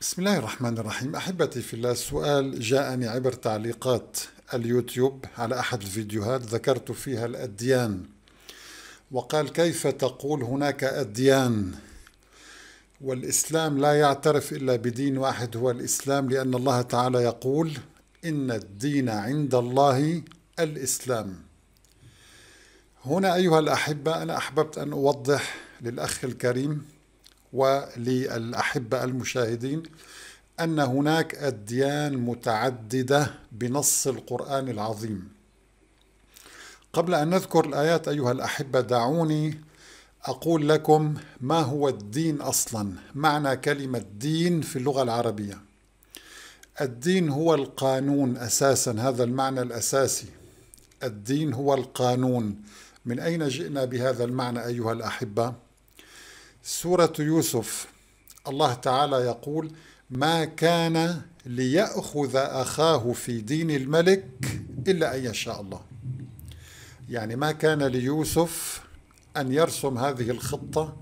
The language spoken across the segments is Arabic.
بسم الله الرحمن الرحيم أحبتي في الله السؤال جاءني عبر تعليقات اليوتيوب على أحد الفيديوهات ذكرت فيها الأديان وقال كيف تقول هناك أديان والإسلام لا يعترف إلا بدين واحد هو الإسلام لأن الله تعالى يقول إن الدين عند الله الإسلام هنا أيها الأحبة أنا أحببت أن أوضح للأخ الكريم وللأحبة المشاهدين أن هناك أديان متعددة بنص القرآن العظيم قبل أن نذكر الآيات أيها الأحبة دعوني أقول لكم ما هو الدين أصلا معنى كلمة دين في اللغة العربية الدين هو القانون أساسا هذا المعنى الأساسي الدين هو القانون من أين جئنا بهذا المعنى أيها الأحبة؟ سورة يوسف الله تعالى يقول ما كان ليأخذ أخاه في دين الملك إلا أن يشاء الله يعني ما كان ليوسف أن يرسم هذه الخطة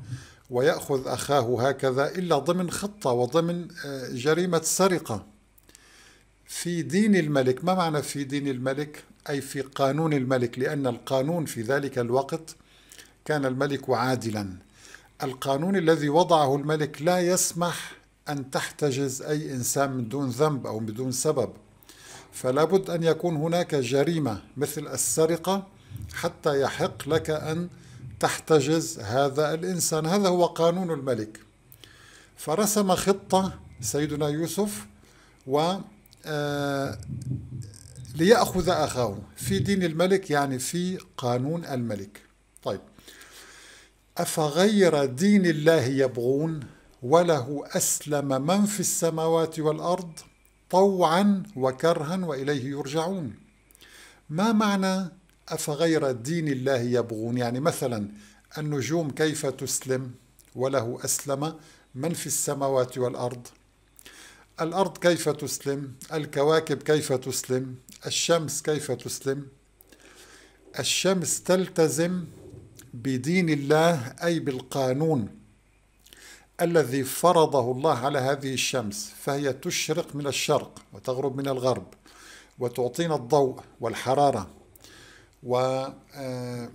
ويأخذ أخاه هكذا إلا ضمن خطة وضمن آه، جريمة سرقة في دين الملك ما معنى في دين الملك أي في قانون الملك لأن القانون في ذلك الوقت كان الملك عادلاً القانون الذي وضعه الملك لا يسمح أن تحتجز أي إنسان من دون ذنب أو بدون سبب فلا بد أن يكون هناك جريمة مثل السرقة حتى يحق لك أن تحتجز هذا الإنسان هذا هو قانون الملك فرسم خطة سيدنا يوسف و آه، ليأخذ أخاه في دين الملك يعني في قانون الملك طيب أفغير دين الله يبغون وله أسلم من في السماوات والأرض طوعا وكرها وإليه يرجعون ما معنى أفغير دين الله يبغون يعني مثلا النجوم كيف تسلم وله أسلم من في السماوات والأرض الأرض كيف تسلم الكواكب كيف تسلم الشمس كيف تسلم الشمس تلتزم بدين الله أي بالقانون الذي فرضه الله على هذه الشمس فهي تشرق من الشرق وتغرب من الغرب وتعطينا الضوء والحرارة وتعطينا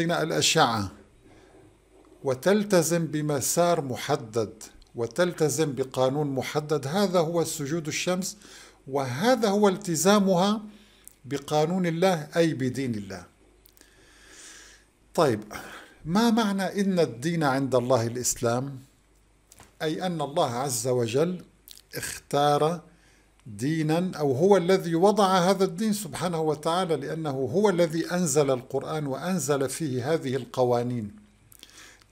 آه، الأشعة وتلتزم بمسار محدد وتلتزم بقانون محدد هذا هو سجود الشمس وهذا هو التزامها بقانون الله أي بدين الله طيب ما معنى إن الدين عند الله الإسلام؟ أي أن الله عز وجل اختار دينا أو هو الذي وضع هذا الدين سبحانه وتعالى لأنه هو الذي أنزل القرآن وأنزل فيه هذه القوانين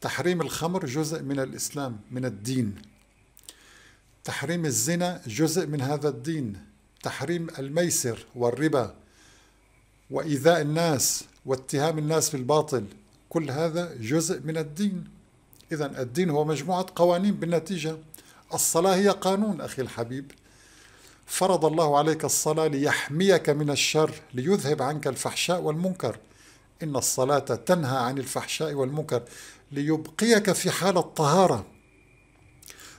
تحريم الخمر جزء من الإسلام من الدين تحريم الزنا جزء من هذا الدين تحريم الميسر والربا وإيذاء الناس واتهام الناس بالباطل كل هذا جزء من الدين إذا الدين هو مجموعة قوانين بالنتيجة الصلاة هي قانون أخي الحبيب فرض الله عليك الصلاة ليحميك من الشر ليذهب عنك الفحشاء والمنكر إن الصلاة تنهى عن الفحشاء والمنكر ليبقيك في حال الطهارة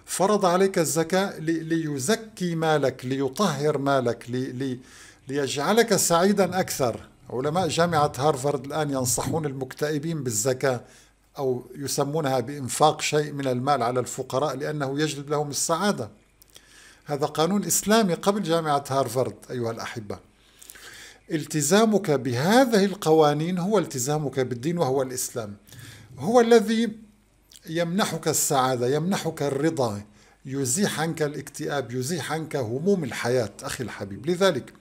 فرض عليك الزكاة ليزكي مالك ليطهر مالك لي ليجعلك سعيدا أكثر علماء جامعة هارفارد الآن ينصحون المكتئبين بالزكاة أو يسمونها بإنفاق شيء من المال على الفقراء لأنه يجلب لهم السعادة هذا قانون إسلامي قبل جامعة هارفارد أيها الأحبة التزامك بهذه القوانين هو التزامك بالدين وهو الإسلام هو الذي يمنحك السعادة يمنحك الرضا يزيح عنك الاكتئاب يزيح عنك هموم الحياة أخي الحبيب لذلك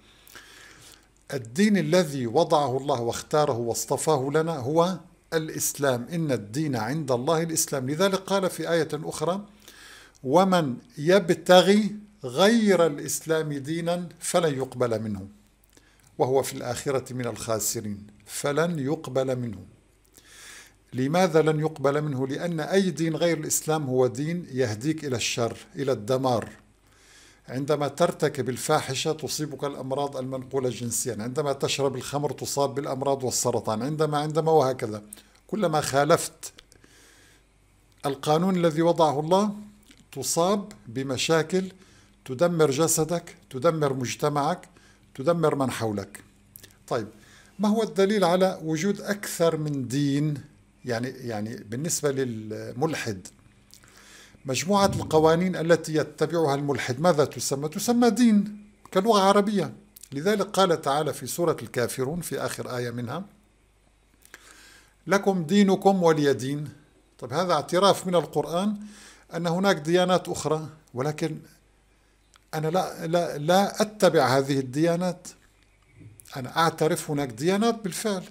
الدين الذي وضعه الله واختاره واصطفاه لنا هو الإسلام إن الدين عند الله الإسلام لذلك قال في آية أخرى ومن يبتغي غير الإسلام دينا فلن يقبل منه وهو في الآخرة من الخاسرين فلن يقبل منه لماذا لن يقبل منه؟ لأن أي دين غير الإسلام هو دين يهديك إلى الشر إلى الدمار عندما ترتكب الفاحشة تصيبك الأمراض المنقولة جنسيا عندما تشرب الخمر تصاب بالأمراض والسرطان عندما عندما وهكذا كلما خالفت القانون الذي وضعه الله تصاب بمشاكل تدمر جسدك تدمر مجتمعك تدمر من حولك طيب ما هو الدليل على وجود أكثر من دين يعني يعني بالنسبة للملحد مجموعة القوانين التي يتبعها الملحد ماذا تسمى؟ تسمى دين كلغة عربية لذلك قال تعالى في سورة الكافرون في آخر آية منها لكم دينكم ولي دين طب هذا اعتراف من القرآن أن هناك ديانات أخرى ولكن أنا لا, لا, لا أتبع هذه الديانات أنا أعترف هناك ديانات بالفعل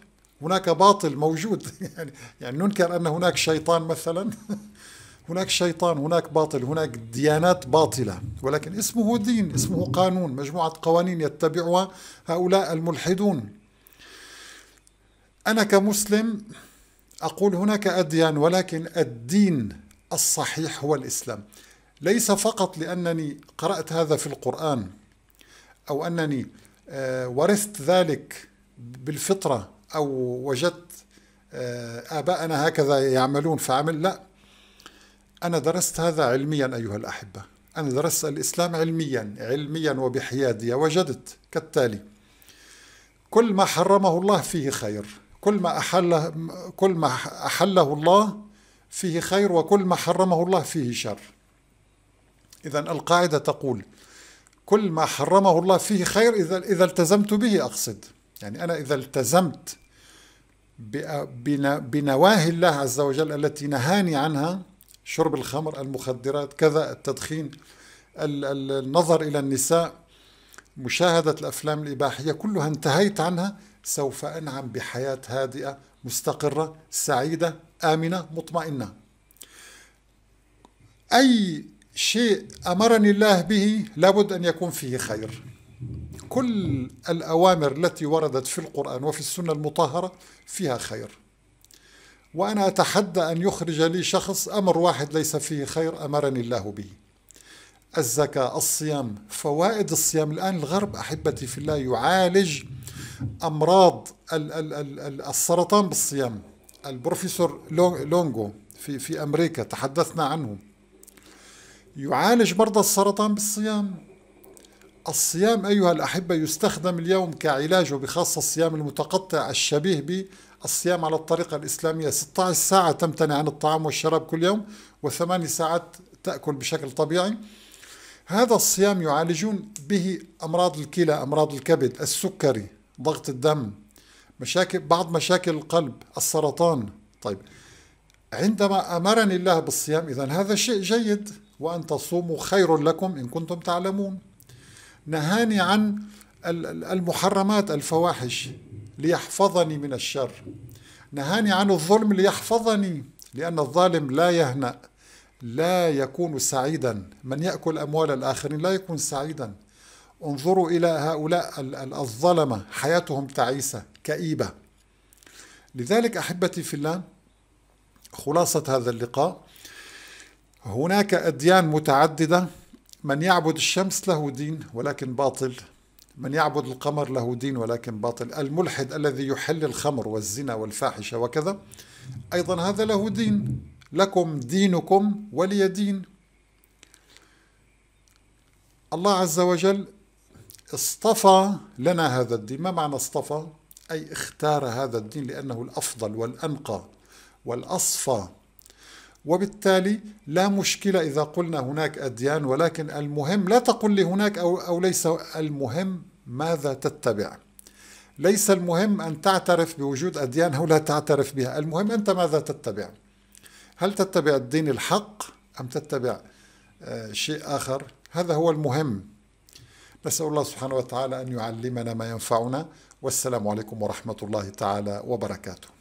هناك باطل موجود يعني, يعني ننكر أن هناك شيطان مثلا هناك شيطان هناك باطل هناك ديانات باطلة ولكن اسمه دين اسمه قانون مجموعة قوانين يتبعها هؤلاء الملحدون أنا كمسلم أقول هناك أديان ولكن الدين الصحيح هو الإسلام ليس فقط لأنني قرأت هذا في القرآن أو أنني آه، ورثت ذلك بالفطرة أو وجدت آه، آباءنا هكذا يعملون فعمل لا أنا درست هذا علميا أيها الأحبة أنا درست الإسلام علميا علميا وبحيادية وجدت كالتالي كل ما حرمه الله فيه خير كل ما أحله كل ما أحله الله فيه خير وكل ما حرمه الله فيه شر إذا القاعدة تقول كل ما حرمه الله فيه خير إذا إذا التزمت به أقصد يعني أنا إذا التزمت بنواهي الله عز وجل التي نهاني عنها شرب الخمر المخدرات كذا التدخين النظر إلى النساء مشاهدة الأفلام الإباحية كلها انتهيت عنها سوف أنعم بحياة هادئة مستقرة سعيدة آمنة مطمئنة أي شيء أمرني الله به لابد أن يكون فيه خير كل الأوامر التي وردت في القرآن وفي السنة المطهرة فيها خير وأنا أتحدى أن يخرج لي شخص أمر واحد ليس فيه خير أمرني الله به الزكاة الصيام فوائد الصيام الآن الغرب أحبتي في الله يعالج أمراض السرطان بالصيام البروفيسور لونغو في, في أمريكا تحدثنا عنه يعالج مرضى السرطان بالصيام الصيام أيها الأحبة يستخدم اليوم كعلاج وبخاصة الصيام المتقطع الشبيه الصيام على الطريقة الإسلامية 16 ساعة تمتنع عن الطعام والشراب كل يوم وثماني ساعات تأكل بشكل طبيعي هذا الصيام يعالجون به أمراض الكلى أمراض الكبد السكري ضغط الدم مشاكل بعض مشاكل القلب السرطان طيب عندما أمرني الله بالصيام إذا هذا شيء جيد وأن تصوموا خير لكم إن كنتم تعلمون نهاني عن المحرمات الفواحش ليحفظني من الشر نهاني عن الظلم ليحفظني لأن الظالم لا يهنأ لا يكون سعيدا من يأكل أموال الآخرين لا يكون سعيدا انظروا إلى هؤلاء الظلمة حياتهم تعيسة كئيبة لذلك أحبتي في الله خلاصة هذا اللقاء هناك أديان متعددة من يعبد الشمس له دين ولكن باطل من يعبد القمر له دين ولكن باطل الملحد الذي يحل الخمر والزنا والفاحشة وكذا أيضا هذا له دين لكم دينكم ولي دين الله عز وجل اصطفى لنا هذا الدين ما معنى اصطفى؟ أي اختار هذا الدين لأنه الأفضل والأنقى والأصفى وبالتالي لا مشكلة إذا قلنا هناك أديان ولكن المهم لا تقل لي هناك أو, أو ليس المهم ماذا تتبع ليس المهم أن تعترف بوجود أديان أو لا تعترف بها المهم أنت ماذا تتبع هل تتبع الدين الحق أم تتبع آه، شيء آخر هذا هو المهم نسأل الله سبحانه وتعالى أن يعلمنا ما ينفعنا والسلام عليكم ورحمة الله تعالى وبركاته